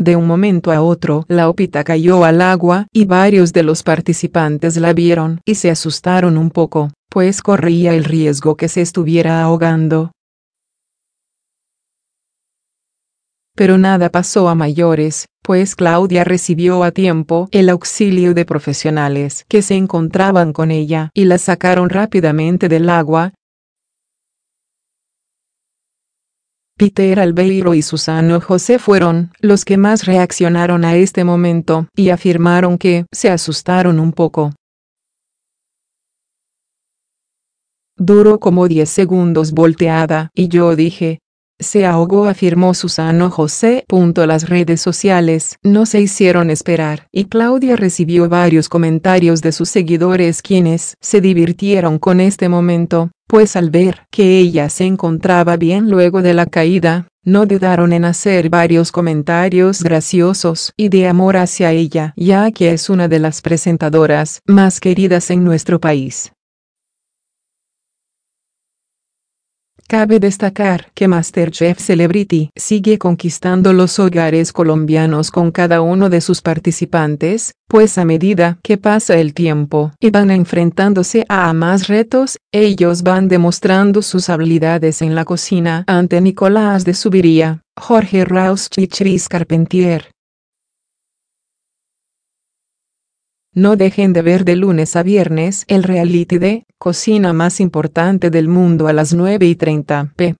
De un momento a otro, la ópita cayó al agua y varios de los participantes la vieron y se asustaron un poco, pues corría el riesgo que se estuviera ahogando. Pero nada pasó a mayores, pues Claudia recibió a tiempo el auxilio de profesionales que se encontraban con ella y la sacaron rápidamente del agua, Peter Albeiro y Susano José fueron los que más reaccionaron a este momento y afirmaron que se asustaron un poco. Duró como 10 segundos volteada y yo dije, se ahogó, afirmó Susano José. Las redes sociales no se hicieron esperar y Claudia recibió varios comentarios de sus seguidores quienes se divirtieron con este momento pues al ver que ella se encontraba bien luego de la caída, no dudaron en hacer varios comentarios graciosos y de amor hacia ella, ya que es una de las presentadoras más queridas en nuestro país. Cabe destacar que MasterChef Celebrity sigue conquistando los hogares colombianos con cada uno de sus participantes, pues a medida que pasa el tiempo y van enfrentándose a más retos, ellos van demostrando sus habilidades en la cocina ante Nicolás de Subiría, Jorge Raus y Chris Carpentier. No dejen de ver de lunes a viernes el reality de cocina más importante del mundo a las 9 y 30 p.